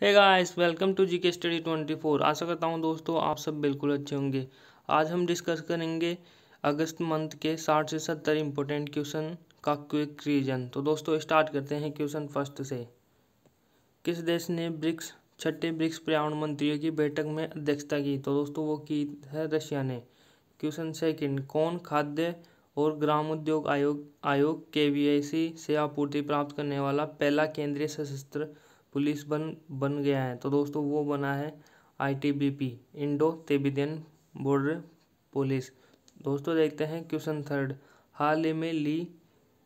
Hey guys welcome to GK study 24 आशा करता हूँ दोस्तों आप सब बिल्कुल अच्छे होंगे आज हम डिस्कस करेंगे अगस्त मंथ के 60 से 70 इम्पोर्टेंट क्वेश्चन का क्विक रीजन तो दोस्तों स्टार्ट करते हैं क्वेश्चन फर्स्ट से किस देश ने ब्रिक्स छठे ब्रिक्स पर्यावरण मंत्रियों की बैठक में अध्यक्षता की तो दोस्तों वो की है रशिया ने क्वेश्चन सेकेंड कौन खाद्य और ग्राम उद्योग आयोग आयोग के वी से आपूर्ति प्राप्त करने वाला पहला केंद्रीय सशस्त्र पुलिस बन बन गया है तो दोस्तों वो बना है ITBP Indo Tibetan border police दोस्तों देखते हैं क्वेश्चन थर्ड हाल ही में ली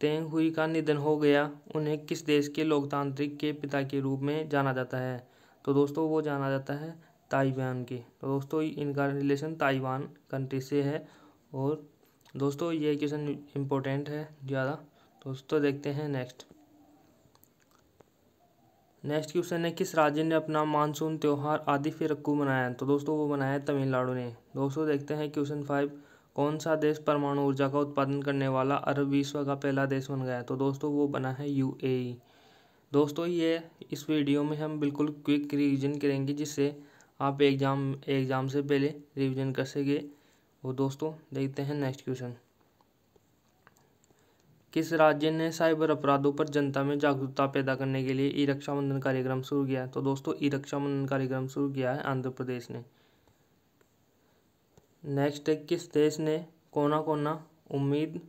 तेंग हुई का निधन हो गया उन्हें किस देश के लोकतांत्रिक के पिता के रूप में जाना जाता है तो दोस्तों वो जाना जाता है ताइवान के तो दोस्तों इनका रिलेशन ताइवान कंट्री से है और दोस्तों ये क्वेश्चन इम्पोर्टेंट है ज़्यादा दोस्तों देखते हैं नेक्स्ट नेक्स्ट क्वेश्चन है किस राज्य ने अपना मानसून त्यौहार आदि फिरक्कू मनाया तो दोस्तों वो मनाया तमिलनाडु ने दोस्तों देखते हैं क्वेश्चन फाइव कौन सा देश परमाणु ऊर्जा का उत्पादन करने वाला अरब विश्व का पहला देश बन गया तो दोस्तों वो बना है यू e। दोस्तों ये इस वीडियो में हम बिल्कुल क्विक रिविजन करेंगे जिससे आप एग्ज़ाम एग्ज़ाम से पहले रिविजन कर सके और दोस्तों देखते हैं नेक्स्ट क्वेश्चन किस राज्य ने साइबर अपराधों पर जनता में जागरूकता पैदा करने के लिए ई रक्षा बंधन कार्यक्रम शुरू किया है तो दोस्तों ई रक्षा बंधन कार्यक्रम शुरू किया है आंध्र प्रदेश ने नेक्स्ट है किस देश ने कोना कोना उम्मीद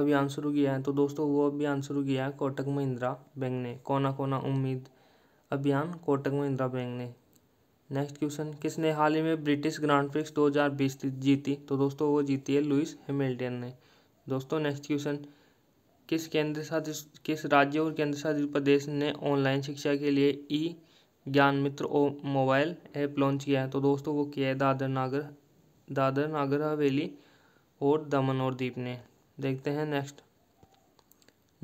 अभियान शुरू किया है तो दोस्तों वो अभियान शुरू किया है कोटक महिंद्रा बैंक ने कोना कोना उम्मीद अभियान कोटक महिंद्रा बैंक ने नेक्स्ट क्वेश्चन किसने हाल ही में ब्रिटिश ग्रांड प्रिक्स दो जीती तो दोस्तों वो जीती है लुइस हेमिल्टन ने दोस्तों नेक्स्ट क्वेश्चन किस केंद्र शासित किस राज्य और केंद्र शासित प्रदेश ने ऑनलाइन शिक्षा के लिए ई ज्ञान मित्र और मोबाइल ऐप लॉन्च किया है तो दोस्तों वो किया है दादर नागर दादर नागर हवेली और दमन और दीप ने देखते हैं नेक्स्ट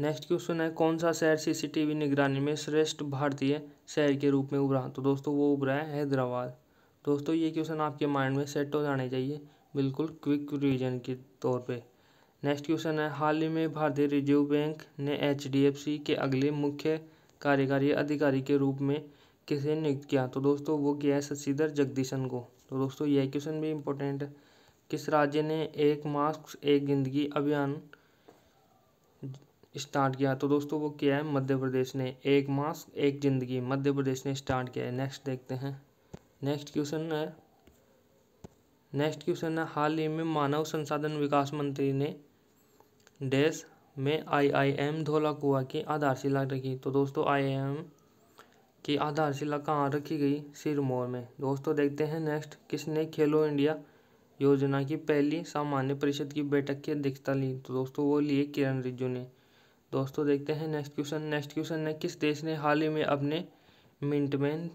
नेक्स्ट क्वेश्चन है कौन सा शहर सीसीटीवी निगरानी में श्रेष्ठ भारतीय शहर के रूप में उभरा तो दोस्तों वो उभरा है हैदराबाद दोस्तों ये क्वेश्चन आपके माइंड में सेट हो जाने चाहिए बिल्कुल क्विक रिविजन के तौर पर नेक्स्ट क्वेश्चन है हाल ही में भारतीय रिजर्व बैंक ने एच के अगले मुख्य कार्यकारी अधिकारी के रूप में किसे नियुक्त किया तो दोस्तों वो किया है शशिधर जगदीशन को तो दोस्तों यह क्वेश्चन भी इम्पोर्टेंट है किस राज्य ने एक मास्क एक जिंदगी अभियान स्टार्ट किया तो दोस्तों वो किया है मध्य प्रदेश ने एक मास्क एक जिंदगी मध्य प्रदेश ने स्टार्ट किया है नेक्स्ट देखते हैं नेक्स्ट क्वेश्चन है नेक्स्ट क्वेश्चन है हाल ही में मानव संसाधन विकास मंत्री ने डैश में आई आई एम कुआ की आधारशिला रखी तो दोस्तों आई आई एम की आधारशिला कहाँ रखी गई सिरमौर में दोस्तों देखते हैं नेक्स्ट किसने खेलो इंडिया योजना की पहली सामान्य परिषद की बैठक की अध्यक्षता ली तो दोस्तों वो लिए किरण रिजू ने दोस्तों देखते हैं नेक्स्ट क्वेश्चन नेक्स्ट क्वेश्चन है किस देश ने हाल ही में अपने Minuteman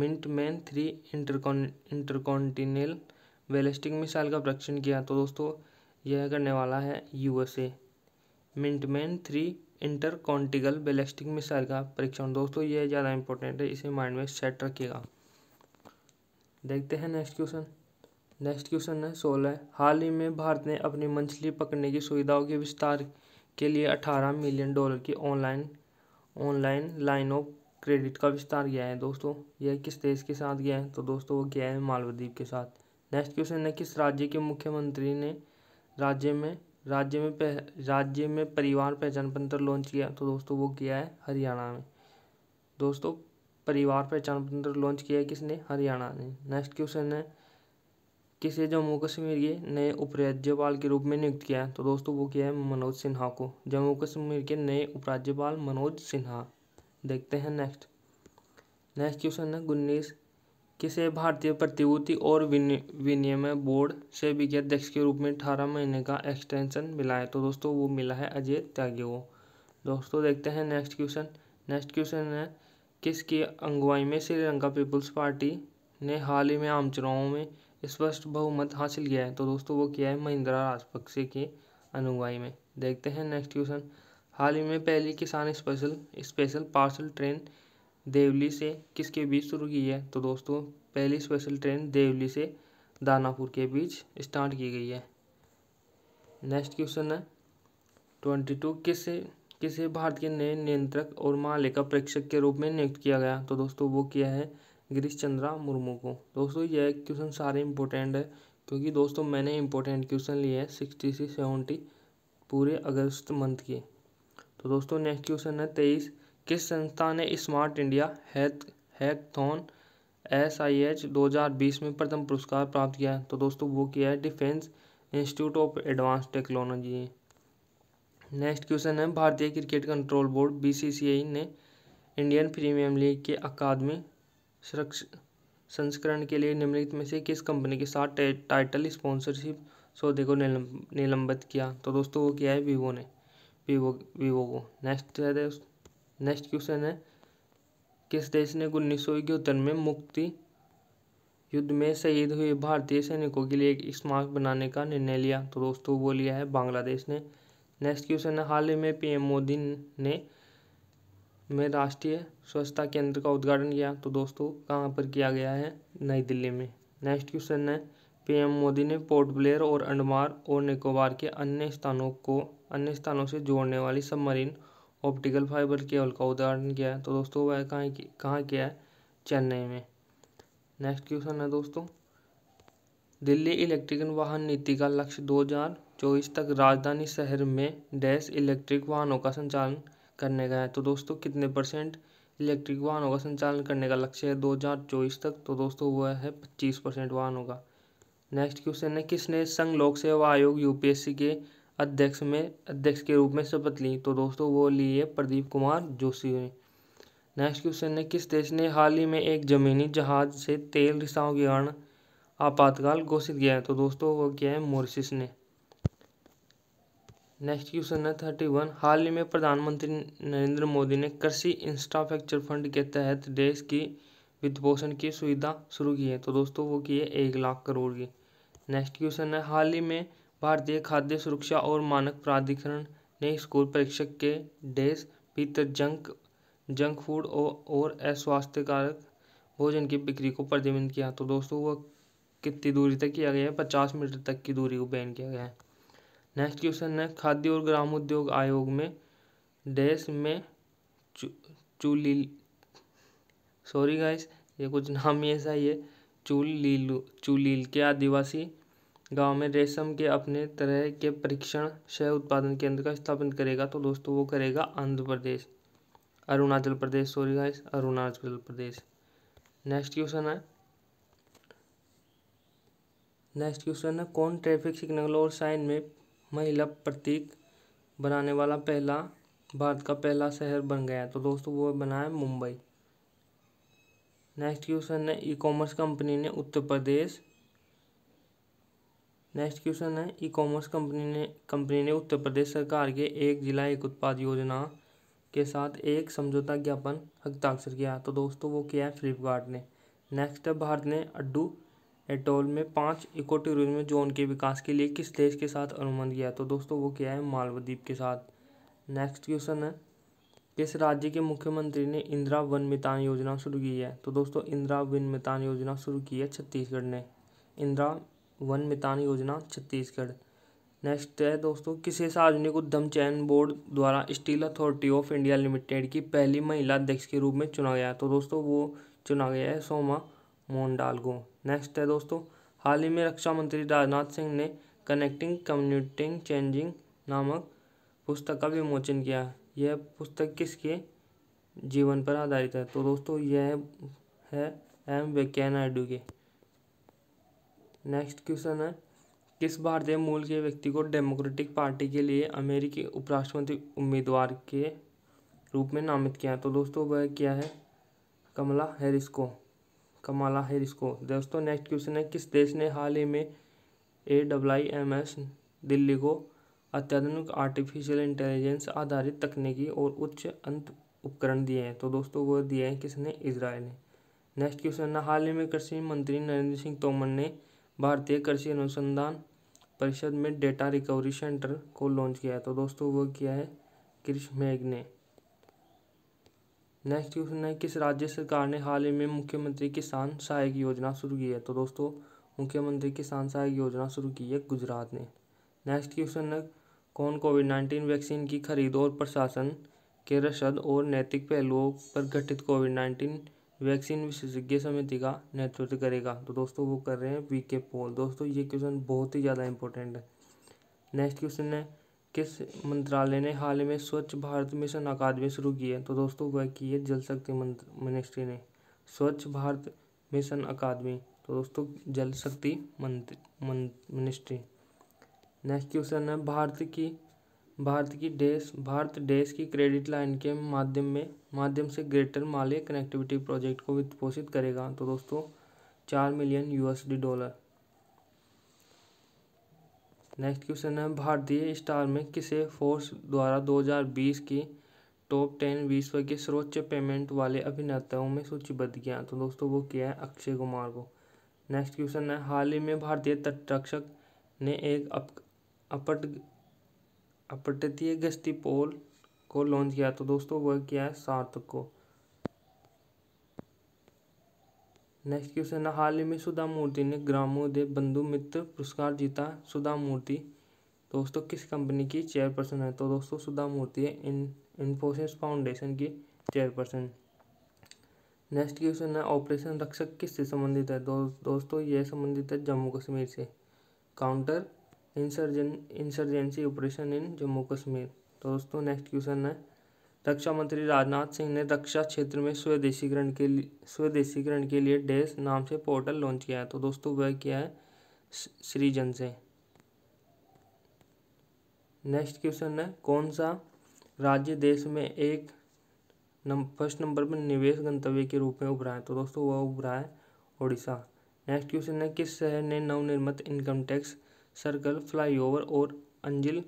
Minuteman three intercon intercontinental ballistic missile का परीक्षण किया तो दोस्तों यह करने वाला है USA Minuteman three intercontinental ballistic missile का परीक्षण दोस्तों ये ज़्यादा इंपॉर्टेंट है इसे माइंड में सेट रखिएगा देखते हैं नेक्स्ट क्वेश्चन नेक्स्ट क्वेश्चन है सोलह हाल ही में भारत ने अपनी मछली पकड़ने की सुविधाओं के विस्तार के लिए अठारह मिलियन डॉलर की online online line of credit का विस्तार किया है दोस्तों यह किस देश के साथ गया है तो दोस्तों वो गया है मालवद्वीप के साथ नेक्स्ट क्वेश्चन है किस राज्य के मुख्यमंत्री ने राज्य में राज्य में पह राज्य में परिवार पहचान पत्र लॉन्च किया तो दोस्तों वो किया है हरियाणा में दोस्तों परिवार पहचान पत्र लॉन्च किया है किसने हरियाणा ने नेक्स्ट क्वेश्चन है किसे जम्मू कश्मीर के नए उपराज्यपाल के रूप में नियुक्त किया है तो दोस्तों वो किया है मनोज सिन्हा को जम्मू कश्मीर के नए उपराज्यपाल मनोज सिन्हा देखते हैं नेक्स्ट नेक्स्ट क्वेश्चन है गुन्नीस किसे भारतीय प्रतिभूति और विनियम बोर्ड से विज्ञ अध्यक्ष के रूप में अठारह महीने का एक्सटेंशन मिला है तो दोस्तों वो मिला है अजय त्यागी को दोस्तों देखते हैं नेक्स्ट क्वेश्चन नेक्स्ट क्वेश्चन है किसकी अगुवाई में श्रीलंका पीपुल्स पार्टी ने हाल ही में आम चुनावों में स्पष्ट बहुमत हासिल किया है तो दोस्तों वो किया है महिंद्रा राजपक्षे की अनुवाई में देखते हैं नेक्स्ट क्वेश्चन हाल ही में पहली किसान special special parcel train Devlali से किसके बीच शुरू की है तो दोस्तों पहली स्पेशल ट्रेन देवली से दानापुर के बीच स्टार्ट की गई है नेक्स्ट क्वेश्चन है ट्वेंटी टू किसे किसे भारत के नए नियंत्रक और महालेखा परीक्षक के रूप में नियुक्त किया गया तो दोस्तों वो किया है गिरीश चंद्रा मुर्मू को दोस्तों यह क्वेश्चन सारे इंपॉर्टेंट है क्योंकि दोस्तों मैंने इंपॉर्टेंट क्वेश्चन लिए हैं सिक्सटी से सेवेंटी पूरे अगस्त मंथ के तो दोस्तों नेक्स्ट क्वेश्चन है तेईस किस संस्था ने स्मार्ट इंडिया हैथ हैकथॉन एस आई एच दो हज़ार बीस में प्रथम पुरस्कार प्राप्त किया तो दोस्तों वो किया है defence institute of advance technology next question है भारतीय क्रिकेट कंट्रोल बोर्ड बीसीसीआई ने इंडियन प्रीमियर लीग के अकादमी संस्करण के लिए निम्नलिखित में से किस कंपनी के साथ टाइटल स्पॉन्सरशिप सौदे को निलंबित किया तो दोस्तों वो किया है वीवो ने वीवो वीवो को नेक्स्ट है नेक्स्ट क्वेश्चन है किस देश ने उन्नीस सौ इकहत्तर में मुक्ति युद्ध में शहीद हुए भारतीय सैनिकों के लिए एक स्मारक बनाने का निर्णय लिया तो दोस्तों वो लिया है बांग्लादेश ने नेक्स्ट क्वेश्चन है हाल ही में पीएम मोदी ने में राष्ट्रीय स्वच्छता केंद्र का उद्घाटन किया तो दोस्तों कहाँ पर किया गया है नई दिल्ली में नेक्स्ट क्वेश्चन है पीएम मोदी ने पोर्ट ब्लेयर और अंडमान और निकोबार के अन्य स्थानों को अन्य स्थानों से जोड़ने वाली सबमरीन ऑप्टिकल फाइबर केबल का उदाहरण क्या है तो दोस्तों वह कहाँ कहाँ क्या है चेन्नई में नेक्स्ट क्वेश्चन है दोस्तों दिल्ली इलेक्ट्रिक वाहन नीति का लक्ष्य चौबीस तक राजधानी शहर में डैश इलेक्ट्रिक वाहनों का संचालन करने का है तो दोस्तों कितने परसेंट इलेक्ट्रिक वाहनों का संचालन करने का लक्ष्य है दो हजार चौबीस तक तो दोस्तों वह है पच्चीस परसेंट वाहनों का नेक्स्ट क्वेश्चन है किसने संघ लोक सेवा आयोग यूपीएससी के अध्यक्ष में अध्यक्ष के रूप में शपथ ली तो दोस्तों वो ली है प्रदीप कुमार जोशी ने नेक्स्ट क्वेश्चन है किस देश ने हाल ही में एक जमीनी जहाज से तेल रिसाव के कारण आपातकाल घोषित किया है तो दोस्तों वो क्या है मोरिशस ने नेक्स्ट क्वेश्चन है थर्टी वन हाल ही में प्रधानमंत्री नरेंद्र मोदी ने कृषि इंफ्रास्ट्रक्चर फंड के तहत देश की वित्त पोषण की सुविधा शुरू की है तो दोस्तों वो की है एक लाख करोड़ की नेक्स्ट क्वेश्चन है हाल ही में भारतीय खाद्य सुरक्षा और मानक प्राधिकरण ने स्कूल परीक्षक के डेस भीतर जंक जंक फूड और अस्वास्थ्यकारक भोजन की बिक्री को प्रतिबंध किया तो दोस्तों वह कितनी दूरी तक किया गया है पचास मीटर तक की दूरी को बैन किया गया है नेक्स्ट क्वेश्चन है खाद्य और ग्राम उद्योग आयोग में डेस में चू, चूली सॉरी गाइस ये कुछ नाम ही ऐसा ही है लीलू चूलील के आदिवासी गाँव में रेशम के अपने तरह के परीक्षण शह उत्पादन केंद्र का स्थापन करेगा तो दोस्तों वो करेगा Andhra Pradesh Arunachal Pradesh sorry guys Arunachal Pradesh next question है नेक्स्ट क्वेश्चन है कौन ट्रैफिक सिग्नल और साइन में महिला प्रतीक बनाने वाला पहला भारत का पहला शहर बन गया तो दोस्तों वो बना है मुंबई नेक्स्ट क्वेश्चन है ई कॉमर्स कंपनी ने उत्तर प्रदेश नेक्स्ट क्वेश्चन है ई कॉमर्स कंपनी ने कंपनी ने उत्तर प्रदेश सरकार के एक जिला एक उत्पाद योजना के साथ एक समझौता ज्ञापन हस्ताक्षर किया तो दोस्तों वो किया है फ्लिपकार्ट ने नेक्स्ट है भारत ने अड्डू एटोल में पाँच इको टूरिज्म जोन के विकास के लिए किस देश के साथ अनुबंध किया तो दोस्तों वो किया है मालवद्वीप के साथ नेक्स्ट क्वेश्चन है किस राज्य के मुख्यमंत्री ने इंदिरा वन मितान योजना शुरू की है तो दोस्तों इंदिरा वन मितान योजना शुरू की है छत्तीसगढ़ ने इंदिरा वन मितान योजना छत्तीसगढ़ नेक्स्ट है दोस्तों किसी सार्वजनिक उद्यम चयन बोर्ड द्वारा steel authority of India limited की पहली महिला अध्यक्ष के रूप में चुना गया तो दोस्तों वो चुना गया है सोमा को नेक्स्ट है दोस्तों हाल ही में रक्षा मंत्री राजनाथ सिंह ने कनेक्टिंग कम्युनिटिंग चेंजिंग नामक पुस्तक का विमोचन किया यह पुस्तक किसके जीवन पर आधारित है तो दोस्तों यह है एम वेंकैया नायडू के नेक्स्ट क्वेश्चन है किस भारतीय मूल के व्यक्ति को डेमोक्रेटिक पार्टी के लिए अमेरिकी उपराष्ट्रपति उम्मीदवार के रूप में नामित किया तो दोस्तों वह क्या है कमला हैरिस को कमला हैरिस को दोस्तों नेक्स्ट क्वेश्चन है किस देश ने हाल ही में A I M S Delhi को अत्याधुनिक आर्टिफिशियल इंटेलिजेंस आधारित तकनीकी और उच्च अंत उपकरण दिए हैं तो दोस्तों वह दिए हैं किसने इसराइल ने नेक्स्ट क्वेश्चन है हाल ही में कृषि मंत्री नरेंद्र सिंह तोमर ने भारतीय कृषि अनुसंधान परिषद में डेटा रिकवरी सेंटर को लॉन्च किया है तो दोस्तों वो किया है कृष मेघ ने नेक्स्ट क्वेश्चन है किस राज्य सरकार ने हाल ही में मुख्यमंत्री किसान सहायक योजना शुरू की है तो दोस्तों मुख्यमंत्री किसान सहायक योजना शुरू की है गुजरात ने नेक्स्ट क्वेश्चन है कौन कोविड नाइन्टीन वैक्सीन की खरीद और प्रशासन के रसद और नैतिक पहलुओं पर गठित कोविड नाइन्टीन वैक्सीन विशेषज्ञ समिति का नेतृत्व करेगा तो दोस्तों वो कर रहे हैं वी के पोल दोस्तों ये क्वेश्चन बहुत ही ज़्यादा इंपॉर्टेंट है नेक्स्ट क्वेश्चन है किस मंत्रालय ने हाल में स्वच्छ भारत मिशन अकादमी शुरू की है तो दोस्तों वह की है जल शक्ति मिनिस्ट्री ने स्वच्छ भारत मिशन अकादमी तो दोस्तों जल शक्ति मिनिस्ट्री नेक्स्ट क्वेश्चन है भारत की भारत की देश भारत डेस की क्रेडिट लाइन के माध्यम में माध्यम से ग्रेटर माले कनेक्टिविटी प्रोजेक्ट को वित्त पोषित करेगा तो दोस्तों चार million USD dollar next question है भारतीय स्टार में किसे फोर्स द्वारा 2020 की टॉप टेन विश्व के सर्वोच्च पेमेंट वाले अभिनेताओं में सूचीबद्ध किया तो दोस्तों वो किया है अक्षय कुमार को नेक्स्ट क्वेश्चन है हाल ही में भारतीय तटरक्षक ने एक अप अपट अपतटीय गश्ती पोल को लॉन्च किया तो दोस्तों वह किया है सार्थक को नेक्स्ट क्वेश्चन है हाल ही में सुधा मूर्ति ने ग्रामोदय बंधु मित्र पुरस्कार जीता सुधा मूर्ति दोस्तों किस कंपनी की चेयरपर्सन है तो दोस्तों सुधा मूर्ति है इन इन्फोसिस फाउंडेशन की चेयरपर्सन नेक्स्ट क्वेश्चन है ऑपरेशन रक्षक किससे संबंधित है दो, दोस्तों यह संबंधित है जम्मू कश्मीर से counter insurgen insurgency operation in Jammu Kashmir तो दोस्तों नेक्स्ट क्वेश्चन है रक्षा मंत्री राजनाथ सिंह ने रक्षा क्षेत्र में स्वदेशीकरण के लिए स्वदेशीकरण के लिए डेस नाम से पोर्टल लॉन्च किया है तो दोस्तों वह क्या है सृजन से नेक्स्ट क्वेश्चन है कौन सा राज्य देश में एक नम फर्स्ट नंबर पर निवेश गंतव्य के रूप में उभरा है तो दोस्तों वह उभरा है उड़ीसा नेक्स्ट क्वेश्चन है किस शहर ने नवनिर्मित इनकम टैक्स सर्कल फ्लाईओवर और अंजिल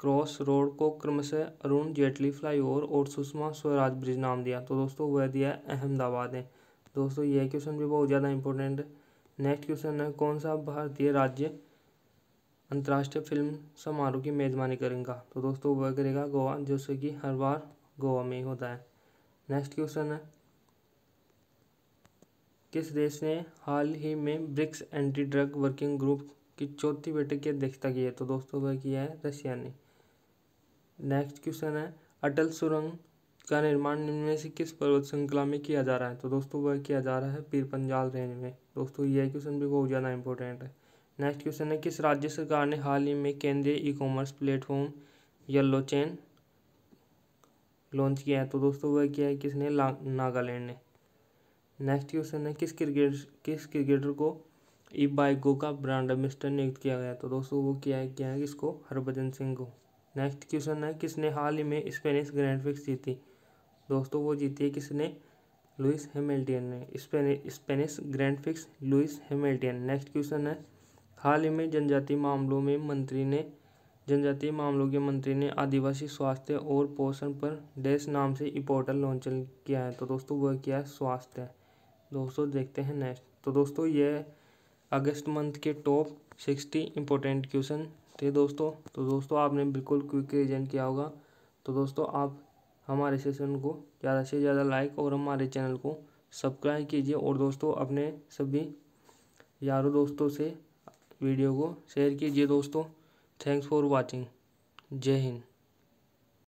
क्रॉस रोड को क्रमशः अरुण जेटली फ्लाईओवर और सुषमा स्वराज ब्रिज नाम दिया तो दोस्तों वह दिया है अहमदाबाद ने दोस्तों यह क्वेश्चन भी बहुत ज़्यादा इंपॉर्टेंट है नेक्स्ट क्वेश्चन है कौन सा भारतीय राज्य अंतर्राष्ट्रीय फिल्म समारोह की मेजबानी करेगा तो दोस्तों वह करेगा गोवा जैसे कि हर बार गोवा में ही होता है नेक्स्ट क्वेश्चन है किस देश ने हाल ही में BRICS anti drug working group कि चौथी बैठक की अध्यक्षता की है तो दोस्तों वह किया है रशिया ने नेक्स्ट क्वेश्चन है अटल सुरंग का निर्माण निम्न से किस पर्वत श्रृंखला में किया जा रहा है तो दोस्तों वह किया जा रहा है पीर पंजाल रेंज में दोस्तों यह क्वेश्चन भी बहुत ज़्यादा इंपॉर्टेंट है नेक्स्ट क्वेश्चन है किस राज्य सरकार ने हाल ही में केंद्रीय e commerce platform Yellow Chain launch किया है तो दोस्तों वह किया है किसने नागालैंड ने नेक्स्ट क्वेश्चन है किस क्रिकेट किस क्रिकेटर को ई बाइको का ब्रांड एम्बेसडर नियुक्त किया गया तो दोस्तों वो किया है क्या है किसको हरभजन सिंह को नेक्स्ट क्वेश्चन है किसने हाल ही में स्पेनिश ग्रैंड फिक्स जीती दोस्तों वो जीती है किसने लुइस हेमिल्टन ने Spanish grand prix Lewis Hamilton next question है हाल ही में जनजातीय मामलों में मंत्री ने जनजातीय मामलों के मंत्री ने आदिवासी स्वास्थ्य और पोषण पर डेस नाम से ई पोर्टल लॉन्च किया है तो दोस्तों वह किया है स्वास्थ्य दोस्तों देखते हैं नेक्स्ट तो दोस्तों यह अगस्त मंथ के टॉप सिक्सटी इंपॉर्टेंट क्वेश्चन थे दोस्तों तो दोस्तों आपने बिल्कुल क्विक रिजेंट किया होगा तो दोस्तों आप हमारे सेशन को ज़्यादा से ज़्यादा लाइक और हमारे चैनल को सब्सक्राइब कीजिए और दोस्तों अपने सभी यारों दोस्तों से वीडियो को शेयर कीजिए दोस्तों थैंक्स फॉर वॉचिंग जय हिंद